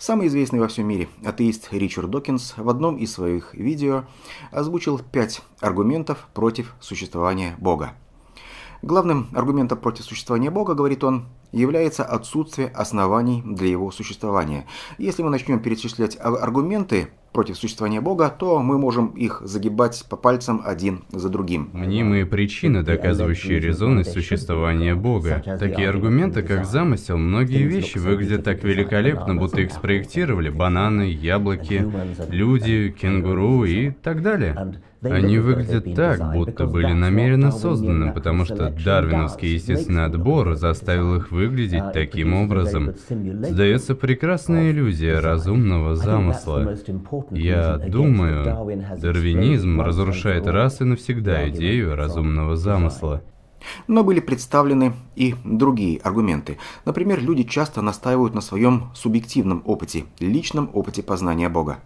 Самый известный во всем мире атеист Ричард Докинс в одном из своих видео озвучил пять аргументов против существования Бога. Главным аргументом против существования Бога, говорит он, является отсутствие оснований для его существования. Если мы начнем перечислять аргументы, против существования Бога, то мы можем их загибать по пальцам один за другим. Мнимые причины, доказывающие резонность существования Бога. Такие аргументы, как замысел, многие вещи выглядят так великолепно, будто их спроектировали бананы, яблоки, люди, кенгуру и так далее. Они выглядят так, будто были намеренно созданы, потому что дарвиновский естественный отбор заставил их выглядеть uh, таким образом. Создается прекрасная иллюзия разумного замысла. Я думаю, дарвинизм разрушает раз и навсегда идею разумного замысла. Но были представлены и другие аргументы. Например, люди часто настаивают на своем субъективном опыте, личном опыте познания Бога.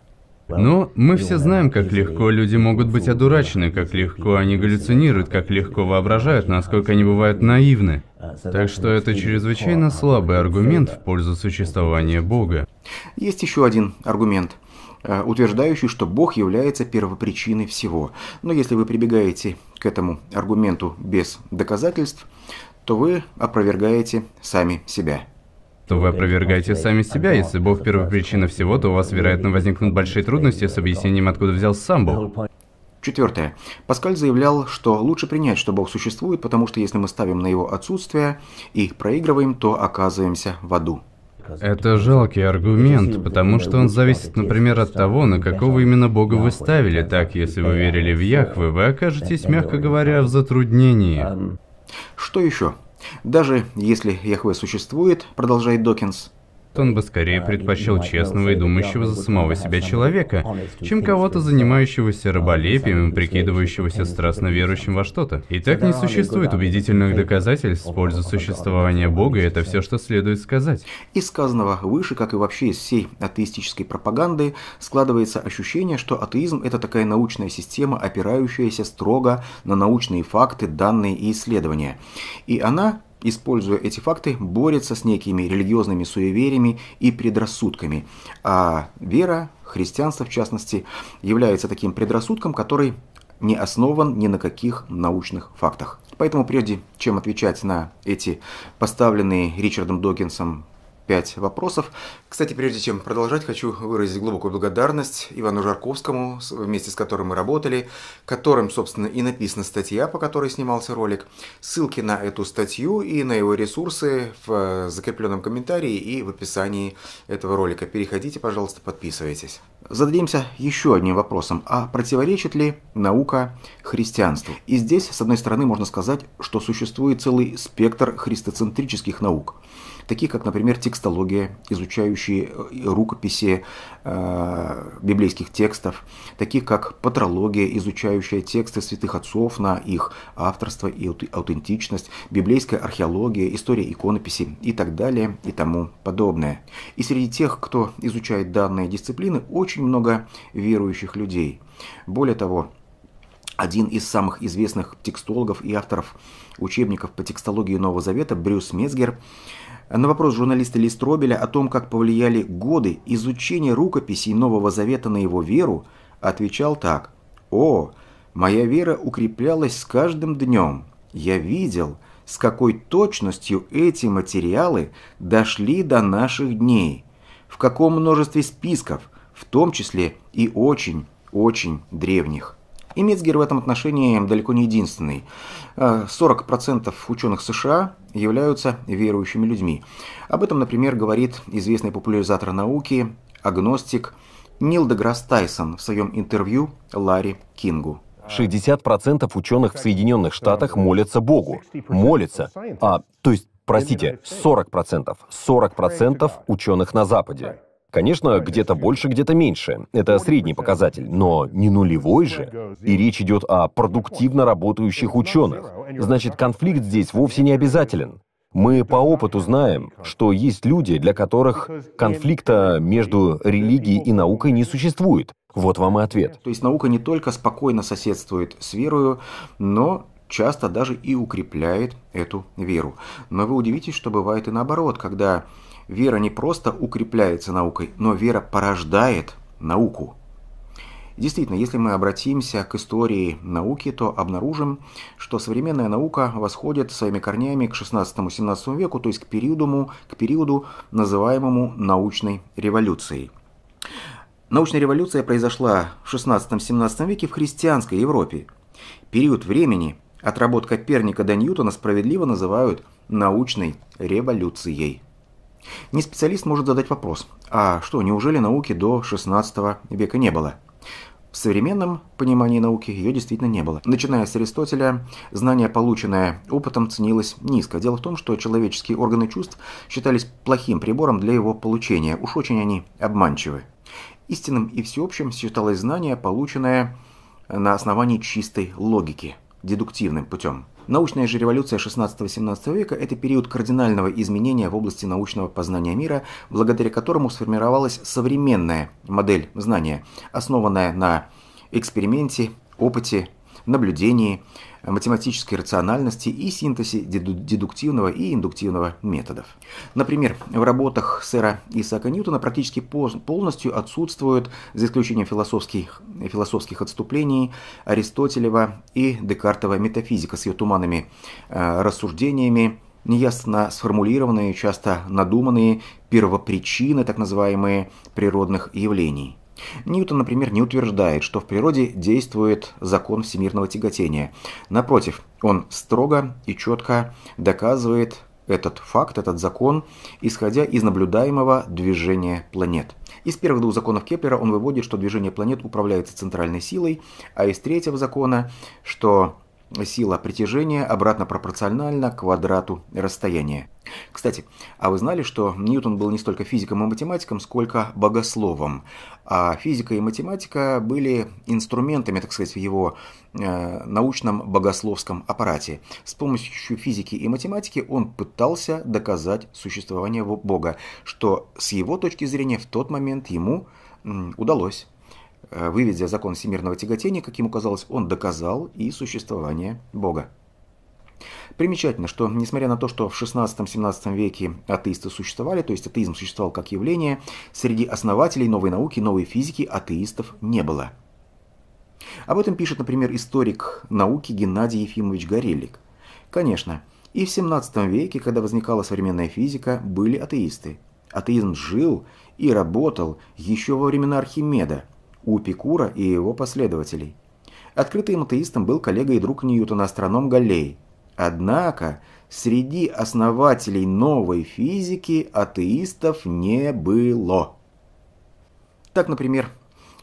Но ну, ну, мы все знаем, как легко люди могут быть одурачены, как легко они галлюцинируют, как легко воображают, а насколько они бывают наивны. А так что это чрезвычайно слабый аргумент в пользу существования Бога. Есть еще один аргумент э, утверждающий, что Бог является первопричиной всего. Но если вы прибегаете к этому аргументу без доказательств, то вы опровергаете сами себя то вы опровергаете сами себя. Если Бог первопричина всего, то у вас, вероятно, возникнут большие трудности с объяснением, откуда взялся сам Бог. Четвертое. Паскаль заявлял, что лучше принять, что Бог существует, потому что если мы ставим на его отсутствие и проигрываем, то оказываемся в аду. Это жалкий аргумент, потому что он зависит, например, от того, на какого именно бога вы ставили. Так, если вы верили в Яхвы, вы окажетесь, мягко говоря, в затруднении. Что еще? Даже если Яхве существует, продолжает Докинс, то он бы скорее э, предпочел честного и думающего за самого себя человека, чем кого-то, занимающегося раболепием и прикидывающегося страстно верующим во что-то. И так не существует убедительных доказательств в пользу существования Бога, и это все, что следует сказать. Из сказанного выше, как и вообще из всей атеистической пропаганды, складывается ощущение, что атеизм – это такая научная система, опирающаяся строго на научные факты, данные и исследования. И она используя эти факты, борется с некими религиозными суевериями и предрассудками. А вера, христианство в частности, является таким предрассудком, который не основан ни на каких научных фактах. Поэтому прежде чем отвечать на эти поставленные Ричардом Докинсом 5 вопросов. Кстати, прежде чем продолжать, хочу выразить глубокую благодарность Ивану Жарковскому, вместе с которым мы работали, которым, собственно, и написана статья, по которой снимался ролик. Ссылки на эту статью и на его ресурсы в э, закрепленном комментарии и в описании этого ролика. Переходите, пожалуйста, подписывайтесь. Зададимся еще одним вопросом. А противоречит ли наука христианству? И здесь, с одной стороны, можно сказать, что существует целый спектр христоцентрических наук – такие как, например, текстология, изучающие э, рукописи э, библейских текстов, такие как патрология, изучающая тексты святых отцов на их авторство и аутентичность, библейская археология, история иконописи и так далее и тому подобное. И среди тех, кто изучает данные дисциплины, очень много верующих людей. Более того, один из самых известных текстологов и авторов учебников по текстологии Нового Завета Брюс Мецгер на вопрос журналиста Листробеля о том, как повлияли годы изучения рукописей Нового Завета на его веру, отвечал так. «О, моя вера укреплялась с каждым днем. Я видел, с какой точностью эти материалы дошли до наших дней, в каком множестве списков, в том числе и очень, очень древних». И Мецгер в этом отношении далеко не единственный. 40% э, ученых США являются верующими людьми. Об этом, например, говорит известный популяризатор науки, агностик Нил Деграсс Тайсон в своем интервью Ларри Кингу. 60% ученых в Соединенных Штатах молятся Богу. Молятся. А, то есть, простите, 40%. 40% ученых на Западе. Конечно, где-то больше, где-то меньше. Это средний показатель, но не нулевой же. И речь идет о продуктивно работающих ученых. Значит, конфликт здесь вовсе не обязателен. Мы по опыту знаем, что есть люди, для которых конфликта между религией и наукой не существует. Вот вам и ответ. То есть наука не только спокойно соседствует с верою, но часто даже и укрепляет эту веру. Но вы удивитесь, что бывает и наоборот, когда Вера не просто укрепляется наукой, но вера порождает науку. Действительно, если мы обратимся к истории науки, то обнаружим, что современная наука восходит своими корнями к 16-17 веку, то есть к периоду, к периоду, называемому научной революцией. Научная революция произошла в 16-17 веке в христианской Европе. Период времени от перника Коперника до Ньютона справедливо называют научной революцией. Не специалист может задать вопрос, а что, неужели науки до 16 века не было? В современном понимании науки ее действительно не было. Начиная с Аристотеля, знание, полученное опытом, ценилось низко. Дело в том, что человеческие органы чувств считались плохим прибором для его получения. Уж очень они обманчивы. Истинным и всеобщим считалось знание, полученное на основании чистой логики, дедуктивным путем. Научная же революция 16-17 века – это период кардинального изменения в области научного познания мира, благодаря которому сформировалась современная модель знания, основанная на эксперименте, опыте, наблюдении, математической рациональности и синтезе дедуктивного и индуктивного методов. Например, в работах сэра Исаака Ньютона практически полностью отсутствуют, за исключением философских, философских отступлений, Аристотелева и Декартова метафизика с ее туманными э, рассуждениями, неясно сформулированные, часто надуманные первопричины так называемые природных явлений – Ньютон, например, не утверждает, что в природе действует закон всемирного тяготения. Напротив, он строго и четко доказывает этот факт, этот закон, исходя из наблюдаемого движения планет. Из первых двух законов Кеплера он выводит, что движение планет управляется центральной силой, а из третьего закона, что сила притяжения обратно пропорциональна квадрату расстояния. Кстати, а вы знали, что Ньютон был не столько физиком и математиком, сколько богословом? А физика и математика были инструментами, так сказать, в его э, научном богословском аппарате. С помощью физики и математики он пытался доказать существование Бога, что с его точки зрения в тот момент ему удалось. Э, выведя закон всемирного тяготения, каким указалось, он доказал и существование Бога. Примечательно, что несмотря на то, что в 16-17 веке атеисты существовали, то есть атеизм существовал как явление, среди основателей новой науки, новой физики атеистов не было. Об этом пишет, например, историк науки Геннадий Ефимович Горелик. Конечно, и в 17 веке, когда возникала современная физика, были атеисты. Атеизм жил и работал еще во времена Архимеда, у Пикура и его последователей. Открытым атеистом был коллега и друг Ньютона, астроном Галлей. Однако, среди основателей новой физики атеистов не было. Так, например,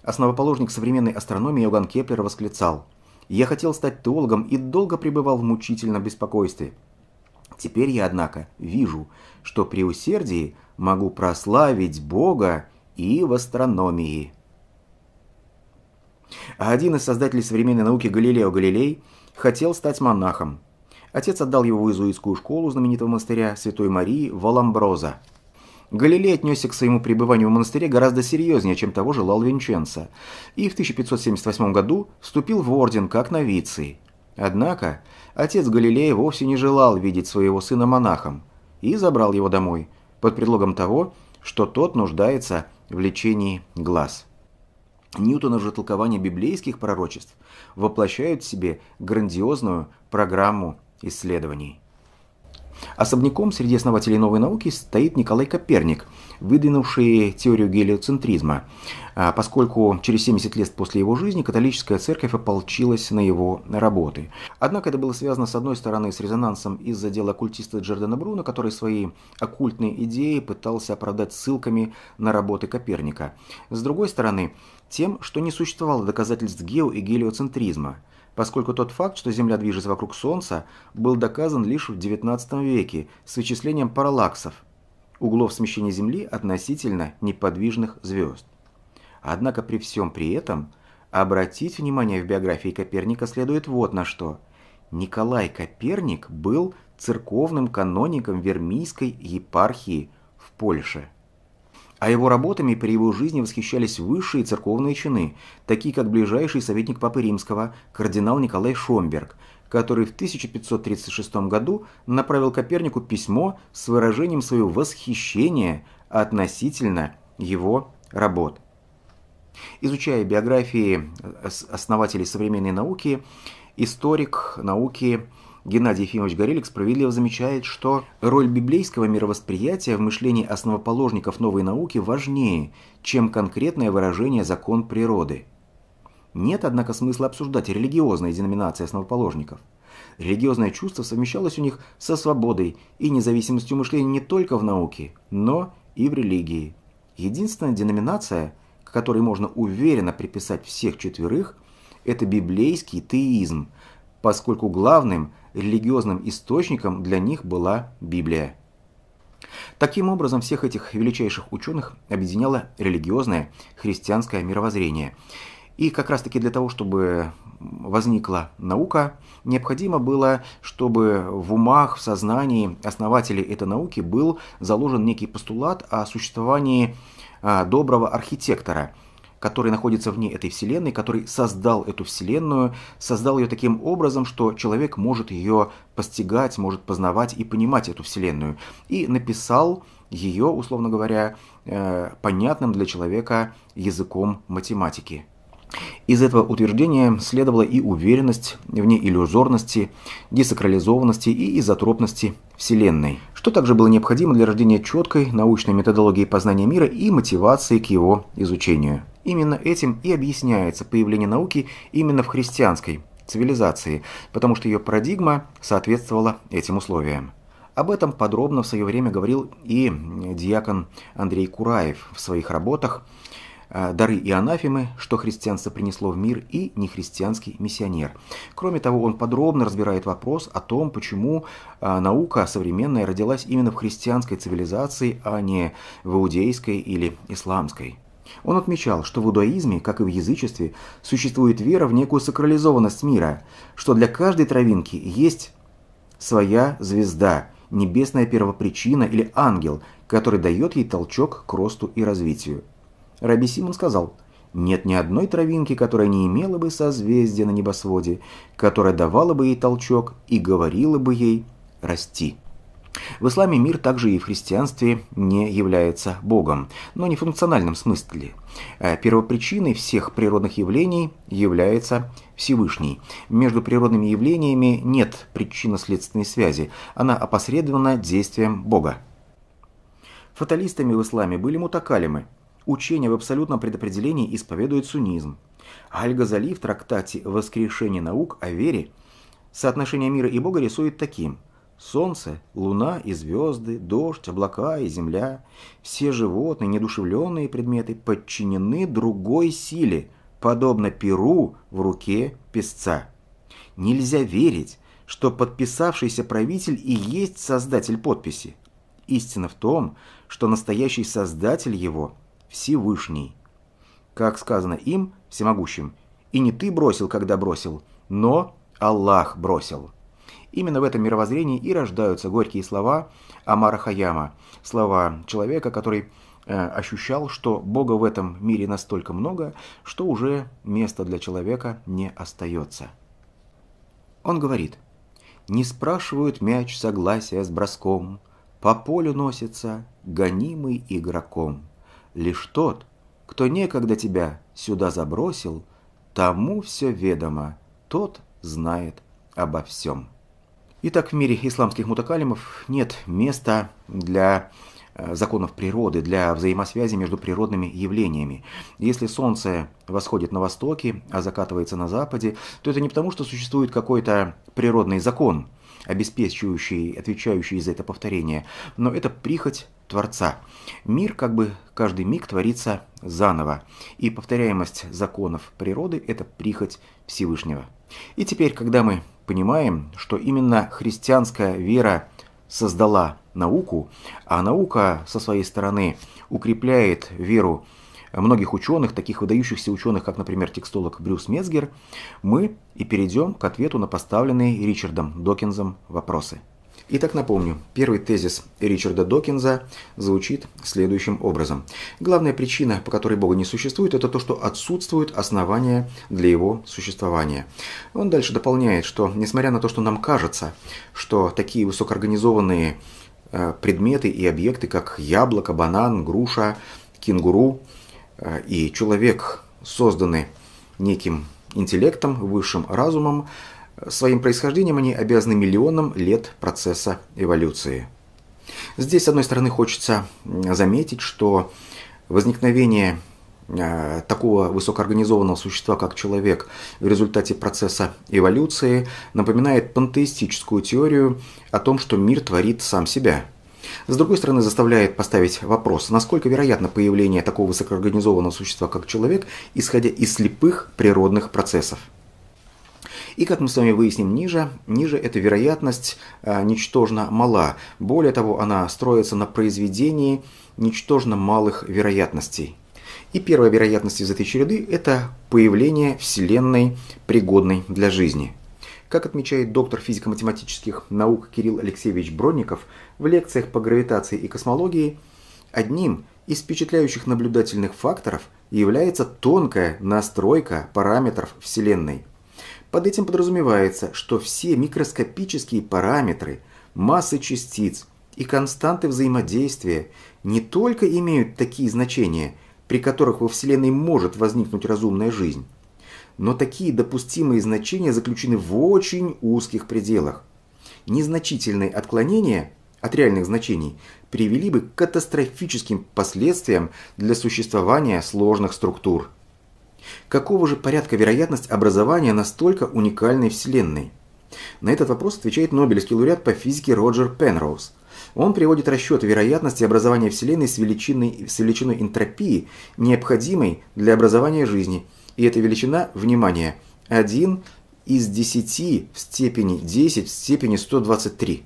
основоположник современной астрономии Иоганн Кеплер восклицал «Я хотел стать теологом и долго пребывал в мучительном беспокойстве. Теперь я, однако, вижу, что при усердии могу прославить Бога и в астрономии». А один из создателей современной науки Галилео Галилей хотел стать монахом. Отец отдал его в иезуитскую школу знаменитого монастыря Святой Марии Валамброза. Галилей отнесся к своему пребыванию в монастыре гораздо серьезнее, чем того желал Винченцо, и в 1578 году вступил в орден как новиций. Однако отец Галилея вовсе не желал видеть своего сына монахом и забрал его домой, под предлогом того, что тот нуждается в лечении глаз. Ньютона же толкование библейских пророчеств воплощают в себе грандиозную программу исследований. Особняком среди основателей новой науки стоит Николай Коперник, выдвинувший теорию гелиоцентризма, а поскольку через 70 лет после его жизни католическая церковь ополчилась на его работы. Однако это было связано с одной стороны с резонансом из-за дела оккультиста Джордана Бруна, который свои оккультные идеи пытался оправдать ссылками на работы Коперника. С другой стороны, тем, что не существовало доказательств гео- и гелиоцентризма, поскольку тот факт, что Земля движется вокруг Солнца, был доказан лишь в XIX веке с вычислением параллаксов – углов смещения Земли относительно неподвижных звезд. Однако при всем при этом обратить внимание в биографии Коперника следует вот на что. Николай Коперник был церковным каноником Вермийской епархии в Польше. А его работами при его жизни восхищались высшие церковные чины, такие как ближайший советник Папы Римского, кардинал Николай Шомберг, который в 1536 году направил Копернику письмо с выражением своего восхищения относительно его работ. Изучая биографии основателей современной науки, историк науки Геннадий Ефимович Горелик справедливо замечает, что роль библейского мировосприятия в мышлении основоположников новой науки важнее, чем конкретное выражение «закон природы». Нет, однако, смысла обсуждать религиозные деноминации основоположников. Религиозное чувство совмещалось у них со свободой и независимостью мышления не только в науке, но и в религии. Единственная деноминация, к которой можно уверенно приписать всех четверых, это библейский теизм, поскольку главным религиозным источником для них была Библия. Таким образом, всех этих величайших ученых объединяло религиозное христианское мировоззрение. И как раз-таки для того, чтобы возникла наука, необходимо было, чтобы в умах, в сознании основателей этой науки был заложен некий постулат о существовании а, доброго архитектора – который находится вне этой вселенной, который создал эту вселенную, создал ее таким образом, что человек может ее постигать, может познавать и понимать эту вселенную. И написал ее, условно говоря, э, понятным для человека языком математики. Из этого утверждения следовала и уверенность в неиллюзорности, десакрализованности и изотропности Вселенной, что также было необходимо для рождения четкой научной методологии познания мира и мотивации к его изучению. Именно этим и объясняется появление науки именно в христианской цивилизации, потому что ее парадигма соответствовала этим условиям. Об этом подробно в свое время говорил и диакон Андрей Кураев в своих работах Э, дары и анафемы, что христианство принесло в мир, и нехристианский миссионер. Кроме того, он подробно разбирает вопрос о том, почему э, наука современная родилась именно в христианской цивилизации, а не в иудейской или исламской. Он отмечал, что в иудаизме, как и в язычестве, существует вера в некую сакрализованность мира, что для каждой травинки есть своя звезда, небесная первопричина или ангел, который дает ей толчок к росту и развитию. Раби Симон сказал, «Нет ни одной травинки, которая не имела бы созвездия на небосводе, которая давала бы ей толчок и говорила бы ей «расти». В исламе мир также и в христианстве не является Богом, но не в функциональном смысле. Э, первопричиной всех природных явлений является Всевышний. Между природными явлениями нет причинно-следственной связи, она опосредована действием Бога. Фаталистами в исламе были мутакалимы, Учение в абсолютном предопределении исповедует сунизм. Аль-Газали в трактате «Воскрешение наук о вере» соотношение мира и Бога рисует таким – Солнце, луна и звезды, дождь, облака и земля, все животные, недушевленные предметы подчинены другой силе, подобно перу в руке песца. Нельзя верить, что подписавшийся правитель и есть создатель подписи. Истина в том, что настоящий создатель его Всевышний. Как сказано им, всемогущим, «И не ты бросил, когда бросил, но Аллах бросил». Именно в этом мировоззрении и рождаются горькие слова Амара Хаяма, слова человека, который э, ощущал, что Бога в этом мире настолько много, что уже места для человека не остается. Он говорит, «Не спрашивают мяч согласия с броском, по полю носится гонимый игроком» лишь тот, кто некогда тебя сюда забросил, тому все ведомо, тот знает обо всем. Итак, в мире исламских мутакалимов нет места для э, законов природы, для взаимосвязи между природными явлениями. Если солнце восходит на востоке, а закатывается на западе, то это не потому, что существует какой-то природный закон, обеспечивающий, отвечающий за это повторение, но это прихоть Творца. Мир как бы каждый миг творится заново, и повторяемость законов природы – это прихоть Всевышнего. И теперь, когда мы понимаем, что именно христианская вера создала науку, а наука со своей стороны укрепляет веру многих ученых, таких выдающихся ученых, как, например, текстолог Брюс Мецгер, мы и перейдем к ответу на поставленные Ричардом Докинзом вопросы. Итак, напомню, первый тезис Ричарда Докинза звучит следующим образом. Главная причина, по которой Бога не существует, это то, что отсутствует основания для его существования. Он дальше дополняет, что несмотря на то, что нам кажется, что такие высокоорганизованные э, предметы и объекты, как яблоко, банан, груша, кенгуру э, и человек созданы неким интеллектом, высшим разумом, Своим происхождением они обязаны миллионам лет процесса эволюции. Здесь, с одной стороны, хочется заметить, что возникновение э, такого высокоорганизованного существа, как человек, в результате процесса эволюции напоминает пантеистическую теорию о том, что мир творит сам себя. С другой стороны, заставляет поставить вопрос, насколько вероятно появление такого высокоорганизованного существа, как человек, исходя из слепых природных процессов. И, как мы с вами выясним ниже, ниже эта вероятность э, ничтожно мала. Более того, она строится на произведении ничтожно малых вероятностей. И первая вероятность из этой череды – это появление Вселенной, пригодной для жизни. Как отмечает доктор физико-математических наук Кирилл Алексеевич Бронников в лекциях по гравитации и космологии, одним из впечатляющих наблюдательных факторов является тонкая настройка параметров Вселенной. Под этим подразумевается, что все микроскопические параметры, массы частиц и константы взаимодействия не только имеют такие значения, при которых во Вселенной может возникнуть разумная жизнь, но такие допустимые значения заключены в очень узких пределах. Незначительные отклонения от реальных значений привели бы к катастрофическим последствиям для существования сложных структур. Какого же порядка вероятность образования настолько уникальной Вселенной? На этот вопрос отвечает Нобелевский лауреат по физике Роджер Пенроуз. Он приводит расчеты вероятности образования Вселенной с величиной, с величиной энтропии, необходимой для образования жизни. И эта величина, внимание, 1 из 10 в степени 10 в степени 123.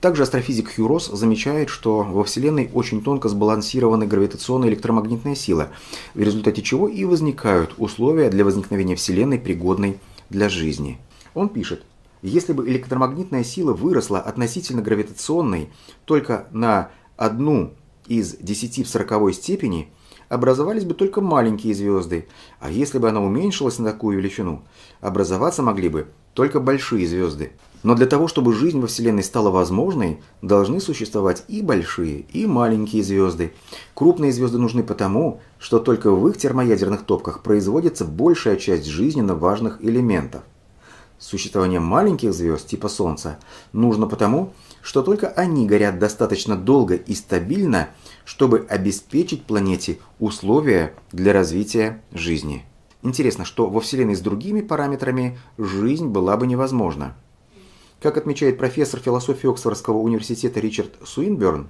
Также астрофизик Хью Росс замечает, что во Вселенной очень тонко сбалансированы гравитационные и электромагнитные силы, в результате чего и возникают условия для возникновения Вселенной, пригодной для жизни. Он пишет, если бы электромагнитная сила выросла относительно гравитационной только на одну из 10 в 40 степени, образовались бы только маленькие звезды, а если бы она уменьшилась на такую величину, образоваться могли бы только большие звезды. Но для того, чтобы жизнь во Вселенной стала возможной, должны существовать и большие, и маленькие звезды. Крупные звезды нужны потому, что только в их термоядерных топках производится большая часть жизненно важных элементов. Существование маленьких звезд типа Солнца нужно потому, что только они горят достаточно долго и стабильно, чтобы обеспечить планете условия для развития жизни. Интересно, что во Вселенной с другими параметрами жизнь была бы невозможна. Как отмечает профессор философии Оксфордского университета Ричард Суинберн,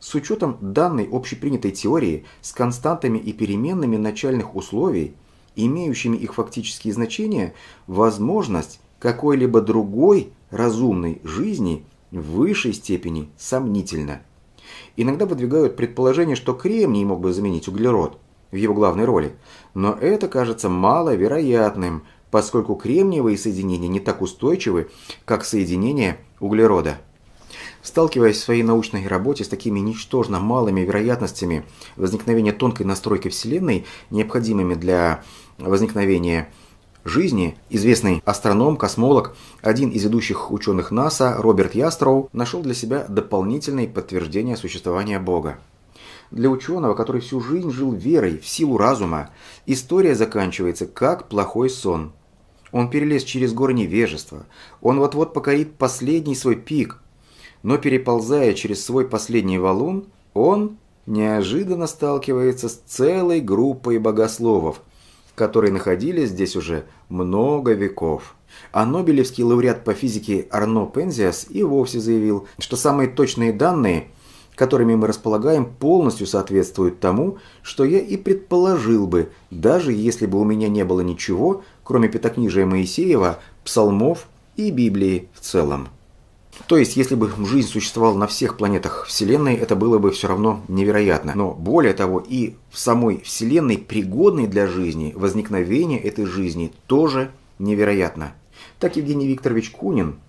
с учетом данной общепринятой теории с константами и переменными начальных условий, имеющими их фактические значения, возможность какой-либо другой разумной жизни в высшей степени сомнительна. Иногда выдвигают предположение, что кремний мог бы заменить углерод, в его главной роли, но это кажется маловероятным, поскольку кремниевые соединения не так устойчивы, как соединения углерода. Сталкиваясь в своей научной работе с такими ничтожно малыми вероятностями возникновения тонкой настройки Вселенной, необходимыми для возникновения жизни, известный астроном, космолог, один из ведущих ученых НАСА Роберт Ястроу нашел для себя дополнительные подтверждения существования Бога. Для ученого, который всю жизнь жил верой в силу разума, история заканчивается как плохой сон. Он перелез через горы невежества, он вот-вот покорит последний свой пик, но переползая через свой последний валун, он неожиданно сталкивается с целой группой богословов, которые находились здесь уже много веков. А Нобелевский лауреат по физике Арно Пензиас и вовсе заявил, что самые точные данные – которыми мы располагаем, полностью соответствуют тому, что я и предположил бы, даже если бы у меня не было ничего, кроме пятокнижия Моисеева, псалмов и Библии в целом. То есть, если бы жизнь существовала на всех планетах Вселенной, это было бы все равно невероятно. Но более того, и в самой Вселенной, пригодной для жизни, возникновение этой жизни тоже невероятно. Так Евгений Викторович Кунин –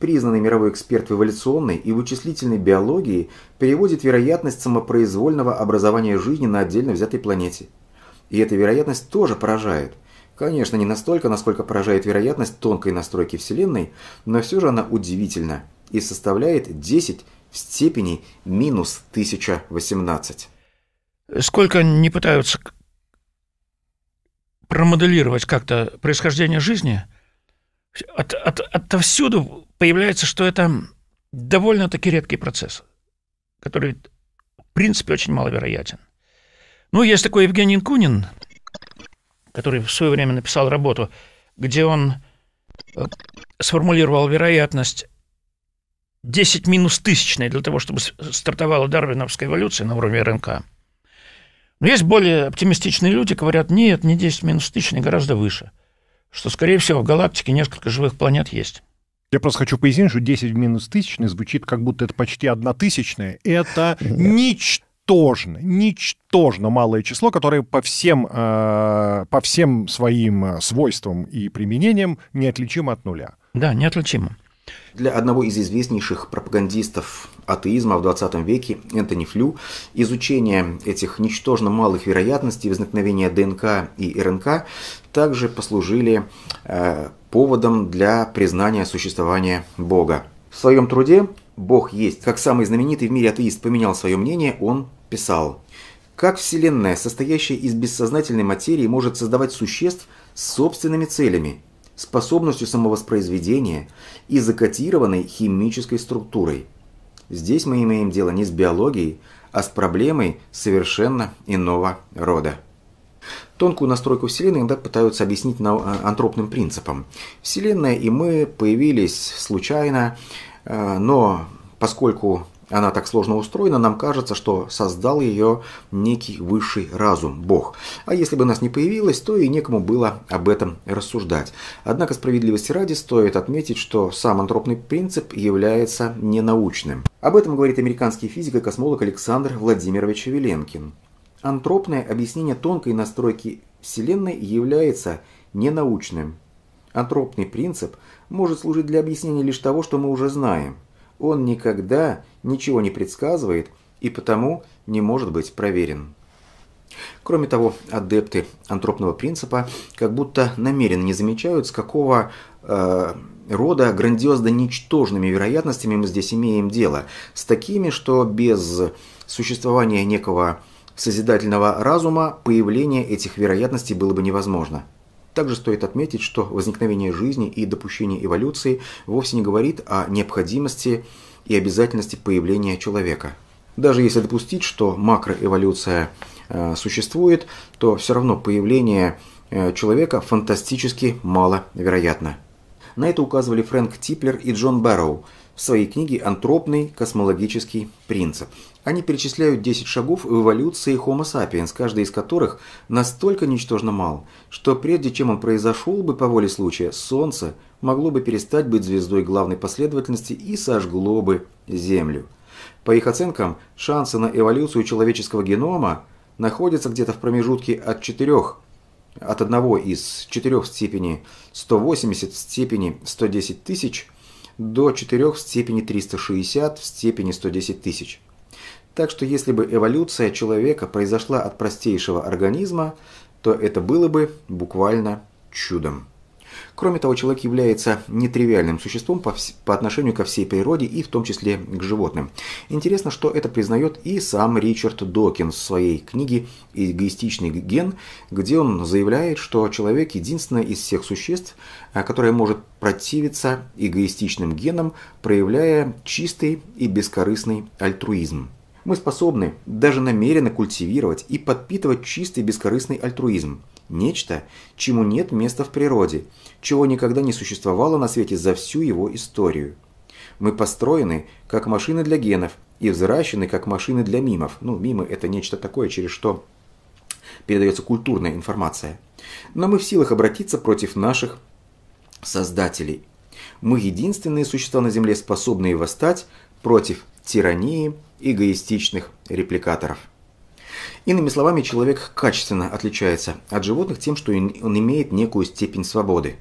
признанный мировой эксперт в эволюционной и вычислительной биологии, переводит вероятность самопроизвольного образования жизни на отдельно взятой планете. И эта вероятность тоже поражает. Конечно, не настолько, насколько поражает вероятность тонкой настройки Вселенной, но все же она удивительна и составляет 10 в степени минус 1018. Сколько не пытаются промоделировать как-то происхождение жизни, от, от, отовсюду появляется, что это довольно-таки редкий процесс, который, в принципе, очень маловероятен. Ну, есть такой Евгений Кунин, который в свое время написал работу, где он э, сформулировал вероятность 10 минус тысячной для того, чтобы стартовала дарвиновская эволюция на уровне РНК. Но есть более оптимистичные люди, говорят, нет, не 10 минус тысячной, гораздо выше. Что, скорее всего, в галактике несколько живых планет есть. Я просто хочу пояснить, что 10 в минус тысячный звучит, как будто это почти одна тысячная. Это ничто ничтожно, ничтожно малое число, которое по всем, э, по всем своим э, свойствам и применениям неотличимо от нуля. Да, неотличимо. Для одного из известнейших пропагандистов атеизма в 20 веке Энтони Флю изучение этих ничтожно малых вероятностей возникновения ДНК и РНК также послужили э, поводом для признания существования Бога. В своем труде «Бог есть», как самый знаменитый в мире атеист поменял свое мнение, он писал «Как Вселенная, состоящая из бессознательной материи, может создавать существ с собственными целями, способностью самовоспроизведения и закодированной химической структурой. Здесь мы имеем дело не с биологией, а с проблемой совершенно иного рода. Тонкую настройку Вселенной иногда пытаются объяснить э, антропным принципом. Вселенная и мы появились случайно, э, но поскольку она так сложно устроена, нам кажется, что создал ее некий высший разум, Бог. А если бы нас не появилось, то и некому было об этом рассуждать. Однако справедливости ради стоит отметить, что сам антропный принцип является ненаучным. Об этом говорит американский физик и космолог Александр Владимирович Веленкин. Антропное объяснение тонкой настройки Вселенной является ненаучным. Антропный принцип может служить для объяснения лишь того, что мы уже знаем. Он никогда ничего не предсказывает и потому не может быть проверен. Кроме того, адепты антропного принципа как будто намеренно не замечают, с какого э, рода грандиозно ничтожными вероятностями мы здесь имеем дело. С такими, что без существования некого созидательного разума появление этих вероятностей было бы невозможно. Также стоит отметить, что возникновение жизни и допущение эволюции вовсе не говорит о необходимости э, и обязательности появления человека. Даже если допустить, что макроэволюция э, существует, то все равно появление э, человека фантастически маловероятно. На это указывали Фрэнк Типлер и Джон Барроу – своей книге «Антропный космологический принцип». Они перечисляют 10 шагов в эволюции Homo sapiens, каждый из которых настолько ничтожно мал, что прежде чем он произошел бы по воле случая, Солнце могло бы перестать быть звездой главной последовательности и сожгло бы Землю. По их оценкам, шансы на эволюцию человеческого генома находятся где-то в промежутке от 4 от одного из четырех в степени 180 в степени 110 тысяч – до 4 в степени 360 в степени 110 тысяч. Так что если бы эволюция человека произошла от простейшего организма, то это было бы буквально чудом. Кроме того, человек является нетривиальным существом по, по отношению ко всей природе и в том числе к животным. Интересно, что это признает и сам Ричард Докинс в своей книге «Эгоистичный ген», где он заявляет, что человек единственное из всех существ, э, которое может противиться эгоистичным генам, проявляя чистый и бескорыстный альтруизм. Мы способны даже намеренно культивировать и подпитывать чистый бескорыстный альтруизм. Нечто, чему нет места в природе, чего никогда не существовало на свете за всю его историю. Мы построены, как машины для генов, и взращены, как машины для мимов. Ну, мимы – это нечто такое, через что передается культурная информация. Но мы в силах обратиться против наших создателей. Мы единственные существа на Земле, способные восстать против тирании эгоистичных репликаторов. Иными словами, человек качественно отличается от животных тем, что он имеет некую степень свободы.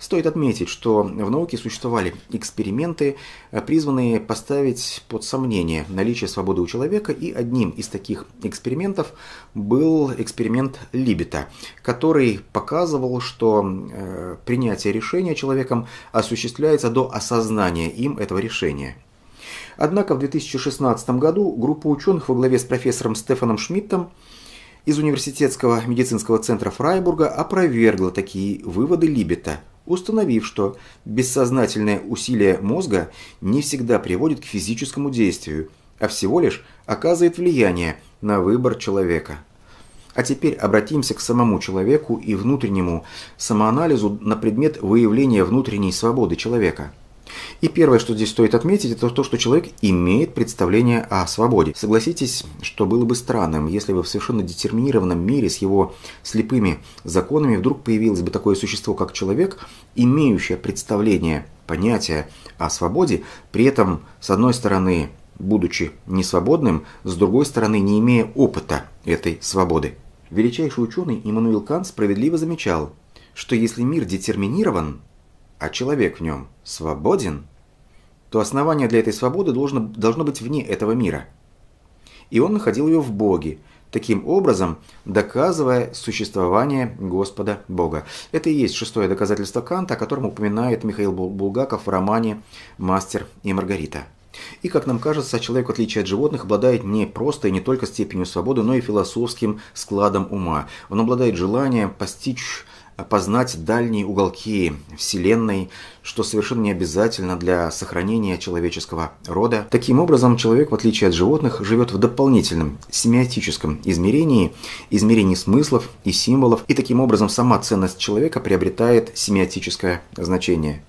Стоит отметить, что в науке существовали эксперименты, э, призванные поставить под сомнение наличие свободы у человека, и одним из таких экспериментов был эксперимент Либета, который показывал, что э, принятие решения человеком осуществляется до осознания им этого решения. Однако в 2016 году группа ученых во главе с профессором Стефаном Шмидтом из Университетского медицинского центра Фрайбурга опровергла такие выводы Либета, установив, что бессознательное усилие мозга не всегда приводит к физическому действию, а всего лишь оказывает влияние на выбор человека. А теперь обратимся к самому человеку и внутреннему самоанализу на предмет выявления внутренней свободы человека – и первое, что здесь стоит отметить, это то, что человек имеет представление о свободе. Согласитесь, что было бы странным, если бы в совершенно детерминированном мире с его слепыми законами вдруг появилось бы такое существо, как человек, имеющее представление, понятие о свободе, при этом, с одной стороны, будучи несвободным, с другой стороны, не имея опыта этой свободы. Величайший ученый Иммануил Кант справедливо замечал, что если мир детерминирован, а человек в нем – свободен, то основание для этой свободы должно, должно быть вне этого мира. И он находил ее в Боге, таким образом доказывая существование Господа Бога. Это и есть шестое доказательство Канта, о котором упоминает Михаил Булгаков в романе «Мастер и Маргарита». И, как нам кажется, человек, в отличие от животных, обладает не просто и не только степенью свободы, но и философским складом ума. Он обладает желанием постичь опознать дальние уголки Вселенной, что совершенно не обязательно для сохранения человеческого рода. Таким образом, человек, в отличие от животных, живет в дополнительном семиотическом измерении, измерении смыслов и символов, и таким образом сама ценность человека приобретает семиотическое значение.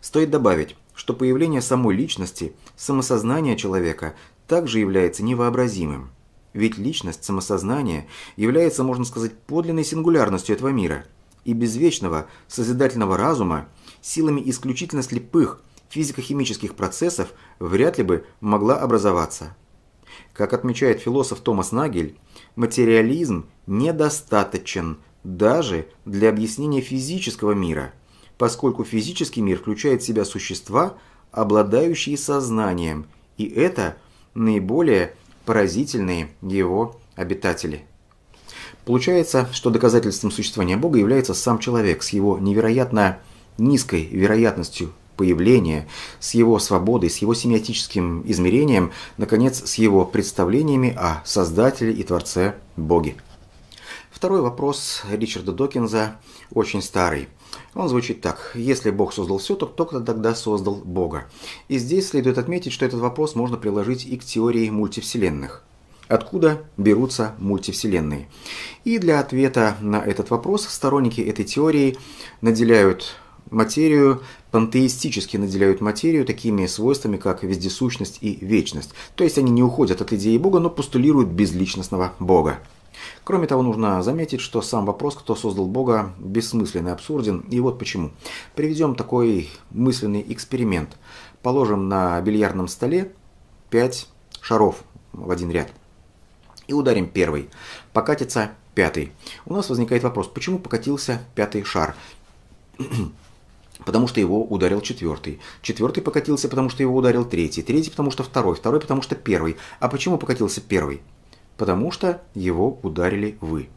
Стоит добавить, что появление самой личности, самосознания человека также является невообразимым. Ведь личность, самосознание является, можно сказать, подлинной сингулярностью этого мира – и безвечного созидательного разума силами исключительно слепых физико-химических процессов вряд ли бы могла образоваться. Как отмечает философ Томас Нагель, материализм недостаточен даже для объяснения физического мира, поскольку физический мир включает в себя существа, обладающие сознанием, и это наиболее поразительные его обитатели. Получается, что доказательством существования Бога является сам человек с его невероятно низкой вероятностью появления, с его свободой, с его семиотическим измерением, наконец, с его представлениями о Создателе и Творце Боге. Второй вопрос Ричарда Докинза очень старый. Он звучит так. Если Бог создал все, то кто тогда создал Бога? И здесь следует отметить, что этот вопрос можно приложить и к теории мультивселенных откуда берутся мультивселенные. И для ответа на этот вопрос сторонники этой теории наделяют материю, пантеистически наделяют материю такими свойствами, как вездесущность и вечность. То есть они не уходят от идеи Бога, но постулируют безличностного Бога. Кроме того, нужно заметить, что сам вопрос, кто создал Бога, бессмысленно абсурден, и вот почему. Приведем такой мысленный эксперимент. Положим на бильярдном столе пять шаров в один ряд и ударим первый. Покатится пятый. У нас возникает вопрос, почему покатился пятый шар? потому что его ударил четвертый. Четвертый покатился, потому что его ударил третий. Третий, потому что второй. Второй, потому что первый. А почему покатился первый? Потому что его ударили вы.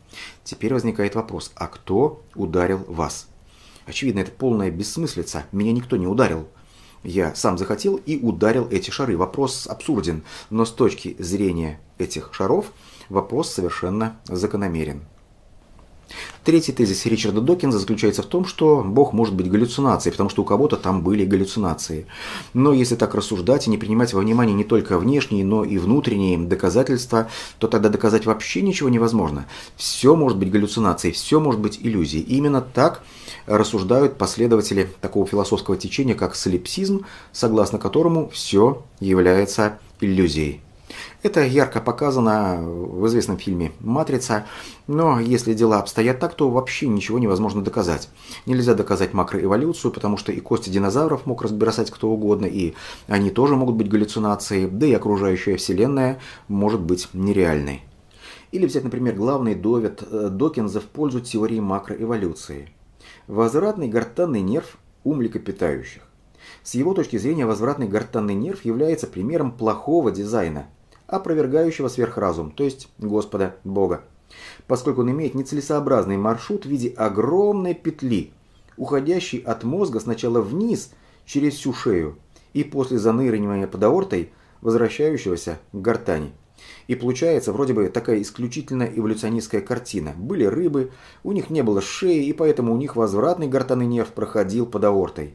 Теперь возникает вопрос, а кто ударил вас? Очевидно, это полная бессмыслица. Меня никто не ударил. Я сам захотел и ударил эти шары. Вопрос абсурден, но с точки зрения этих шаров вопрос совершенно закономерен. Третий тезис Ричарда Докинза заключается в том, что Бог может быть галлюцинацией, потому что у кого-то там были галлюцинации. Но если так рассуждать и не принимать во внимание не только внешние, но и внутренние доказательства, то тогда доказать вообще ничего невозможно. Все может быть галлюцинацией, все может быть иллюзией. именно так рассуждают последователи такого философского течения, как солипсизм, согласно которому все является иллюзией. Это ярко показано в известном фильме «Матрица», но если дела обстоят так, то вообще ничего невозможно доказать. Нельзя доказать макроэволюцию, потому что и кости динозавров мог разбросать кто угодно, и они тоже могут быть галлюцинацией, да и окружающая вселенная может быть нереальной. Или взять, например, главный довод э, Докинза в пользу теории макроэволюции. Возвратный гортанный нерв у млекопитающих. С его точки зрения возвратный гортанный нерв является примером плохого дизайна – опровергающего сверхразум, то есть Господа Бога, поскольку он имеет нецелесообразный маршрут в виде огромной петли, уходящей от мозга сначала вниз через всю шею и после заныривания под аортой, возвращающегося к гортани. И получается вроде бы такая исключительно эволюционистская картина. Были рыбы, у них не было шеи, и поэтому у них возвратный гортанный нерв проходил под аортой.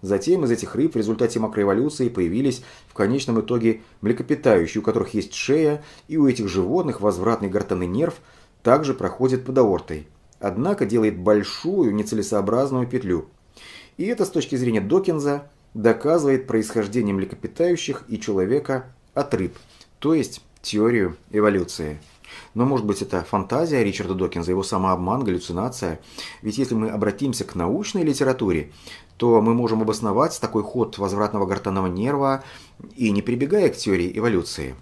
Затем из этих рыб в результате макроэволюции появились в конечном итоге млекопитающие, у которых есть шея, и у этих животных возвратный гортанный нерв также проходит под аортой. Однако делает большую нецелесообразную петлю. И это с точки зрения Докинза доказывает происхождение млекопитающих и человека от рыб, то есть теорию эволюции. Но может быть это фантазия Ричарда Докинза, его самообман, галлюцинация. Ведь если мы обратимся к научной литературе, то мы можем обосновать такой ход возвратного гортанного нерва и не прибегая к теории эволюции.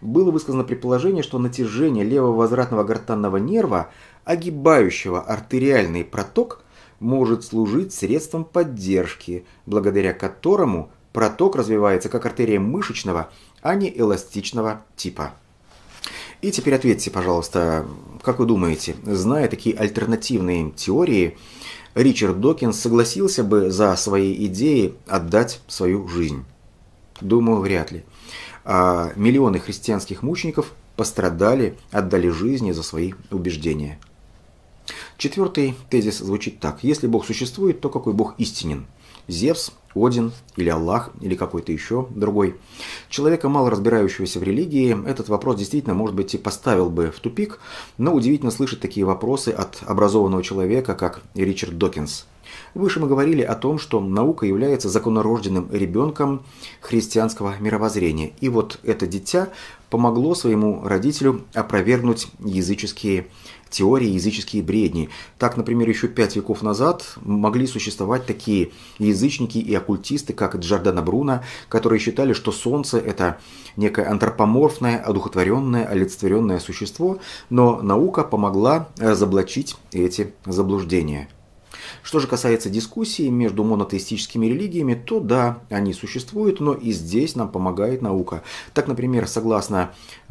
Было высказано предположение, что натяжение левого возвратного гортанного нерва, огибающего артериальный проток, может служить средством поддержки, благодаря которому проток развивается как артерия мышечного, а не эластичного типа. И теперь ответьте, пожалуйста, как вы думаете, зная такие альтернативные теории, Ричард Докинс согласился бы за свои идеи отдать свою жизнь? Думаю, вряд ли. А миллионы христианских мучеников пострадали, отдали жизни за свои убеждения. Четвертый тезис звучит так. Если Бог существует, то какой Бог истинен? Зевс один или Аллах или какой-то еще другой. Человека, мало разбирающегося в религии, этот вопрос действительно, может быть, и поставил бы в тупик, но удивительно слышать такие вопросы от образованного человека, как Ричард Докинс. Выше мы говорили о том, что наука является законорожденным ребенком христианского мировоззрения. И вот это дитя помогло своему родителю опровергнуть языческие теории языческие бредни. Так, например, еще пять веков назад могли существовать такие язычники и оккультисты, как Джордана Бруно, которые считали, что Солнце – это некое антропоморфное, одухотворенное, олицетворенное существо, но наука помогла разоблачить эти заблуждения. Что же касается дискуссий между монотеистическими религиями, то да, они существуют, но и здесь нам помогает наука. Так, например, согласно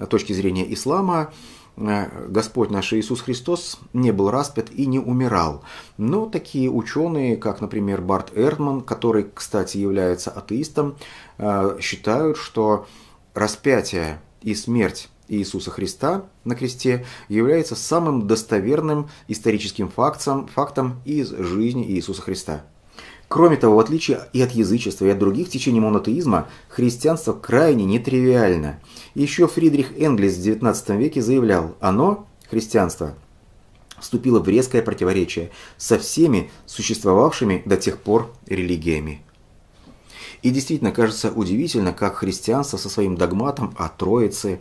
точки зрения ислама, Э, Господь наш Иисус Христос не был распят и не умирал. Но такие ученые, как, например, Барт Эрдман, который, кстати, является атеистом, э, считают, что распятие и смерть Иисуса Христа на кресте является самым достоверным историческим фактом, фактом из жизни Иисуса Христа. Кроме того, в отличие и от язычества, и от других течений монотеизма, христианство крайне нетривиально. Еще Фридрих Энглис в XIX веке заявлял, оно, христианство, вступило в резкое противоречие со всеми существовавшими до тех пор религиями. И действительно, кажется удивительно, как христианство со своим догматом о Троице,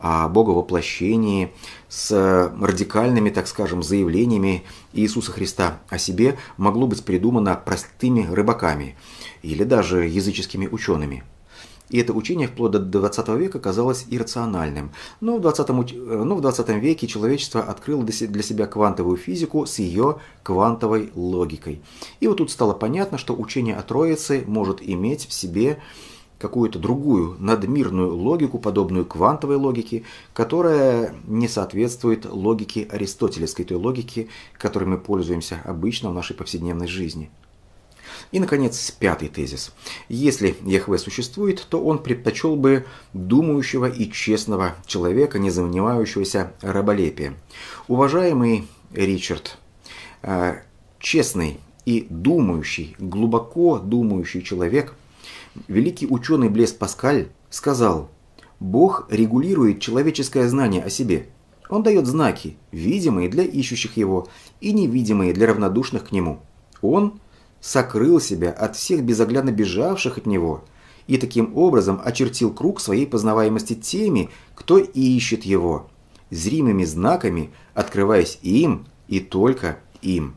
о Боговоплощении с радикальными, так скажем, заявлениями Иисуса Христа о себе могло быть придумано простыми рыбаками или даже языческими учеными. И это учение вплоть до 20 века казалось иррациональным. Но в 20, но в 20 веке человечество открыло для себя квантовую физику с ее квантовой логикой. И вот тут стало понятно, что учение о Троице может иметь в себе какую-то другую надмирную логику, подобную квантовой логике, которая не соответствует логике аристотелевской, той логике, которой мы пользуемся обычно в нашей повседневной жизни. И, наконец, пятый тезис. Если ЕХВ существует, то он предпочел бы думающего и честного человека, не занимающегося раболепием. Уважаемый Ричард, э, честный и думающий, глубоко думающий человек Великий ученый Блес Паскаль сказал, «Бог регулирует человеческое знание о себе. Он дает знаки, видимые для ищущих его и невидимые для равнодушных к нему. Он сокрыл себя от всех безоглядно бежавших от него и таким образом очертил круг своей познаваемости теми, кто ищет его, зримыми знаками, открываясь им и только им.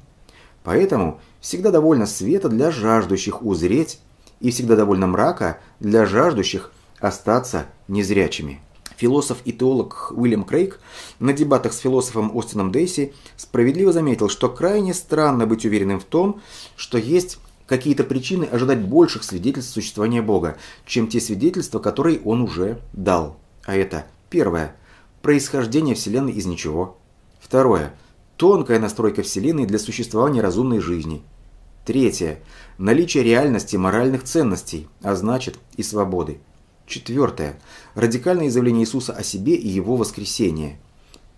Поэтому всегда довольно света для жаждущих узреть и всегда довольно мрака для жаждущих остаться незрячими. Философ и теолог Уильям Крейг на дебатах с философом Остином Дейси справедливо заметил, что крайне странно быть уверенным в том, что есть какие-то причины ожидать больших свидетельств существования Бога, чем те свидетельства, которые Он уже дал. А это первое – происхождение Вселенной из ничего. Второе – тонкая настройка Вселенной для существования разумной жизни. Третье. Наличие реальности моральных ценностей, а значит и свободы. Четвертое. Радикальное изявление Иисуса о себе и его воскресение.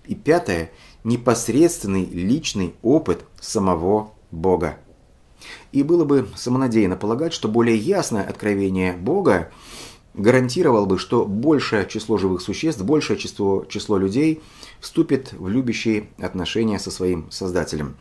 И пятое. Непосредственный личный опыт самого Бога. И было бы самонадеянно полагать, что более ясное откровение Бога гарантировало бы, что большее число живых существ, большее число, число людей вступит в любящие отношения со своим Создателем.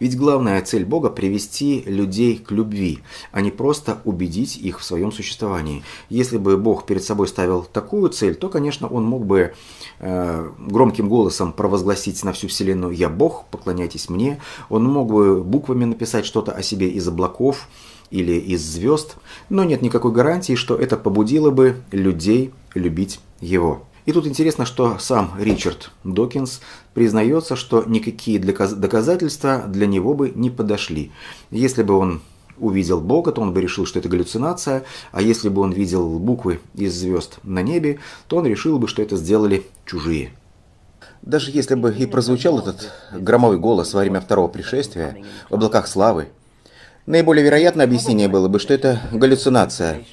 Ведь главная цель Бога – привести людей к любви, а не просто убедить их в своем существовании. Если бы Бог перед собой ставил такую цель, то, конечно, он мог бы э, громким голосом провозгласить на всю Вселенную «Я Бог, поклоняйтесь мне». Он мог бы буквами написать что-то о себе из облаков или из звезд, но нет никакой гарантии, что это побудило бы людей любить его. И тут интересно, что сам Ричард Докинс признается, что никакие доказательства для него бы не подошли. Если бы он увидел Бога, то он бы решил, что это галлюцинация, а если бы он видел буквы из звезд на небе, то он решил бы, что это сделали чужие. Даже если бы и прозвучал этот громовой голос во время второго пришествия, в облаках славы, наиболее вероятное объяснение было бы, что это галлюцинация,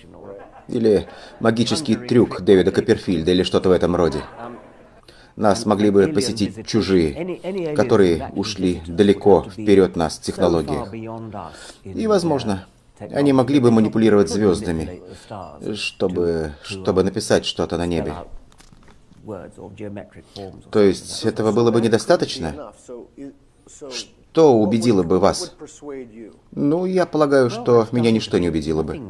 или магический трюк Дэвида Копперфильда, или что-то в этом роде. Нас могли бы посетить чужие, которые ушли далеко вперед нас в технологиях. И, возможно, они могли бы манипулировать звездами, чтобы, чтобы написать что-то на небе. То есть этого было бы недостаточно? что убедило бы вас? Ну, я полагаю, что меня ничто не убедило бы.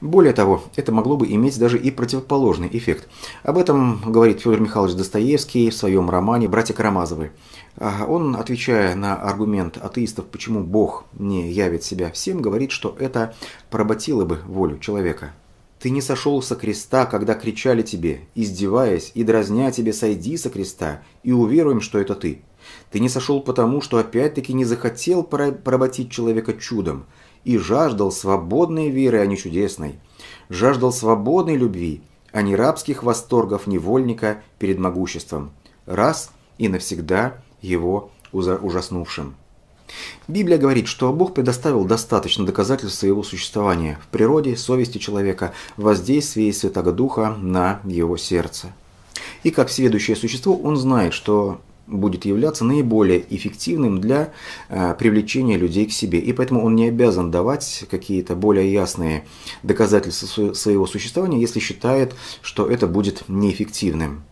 Более того, это могло бы иметь даже и противоположный эффект. Об этом говорит Федор Михайлович Достоевский в своем романе «Братья Карамазовы». А он, отвечая на аргумент атеистов, почему Бог не явит себя всем, говорит, что это поработило бы волю человека. Ты не сошел со креста, когда кричали тебе, издеваясь и дразня тебе, сойди со креста, и уверуем, что это ты. Ты не сошел потому, что опять-таки не захотел поработить человека чудом и жаждал свободной веры, а не чудесной. Жаждал свободной любви, а не рабских восторгов невольника перед могуществом. Раз и навсегда его ужаснувшим. Библия говорит, что Бог предоставил достаточно доказательств своего существования в природе, совести человека, воздействии Святого Духа на его сердце. И как сведущее существо, он знает, что будет являться наиболее эффективным для э, привлечения людей к себе. И поэтому он не обязан давать какие-то более ясные доказательства своего существования, если считает, что это будет неэффективным.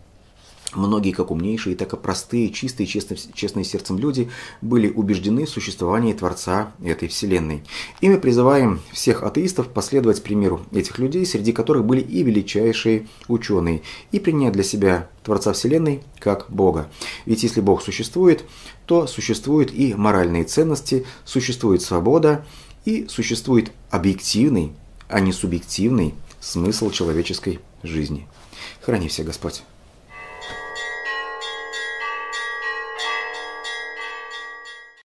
Многие, как умнейшие, так и простые, чистые, честные, честные сердцем люди были убеждены в существовании Творца этой Вселенной. И мы призываем всех атеистов последовать примеру этих людей, среди которых были и величайшие ученые, и принять для себя Творца Вселенной как Бога. Ведь если Бог существует, то существуют и моральные ценности, существует свобода, и существует объективный, а не субъективный смысл человеческой жизни. Храни все, Господь!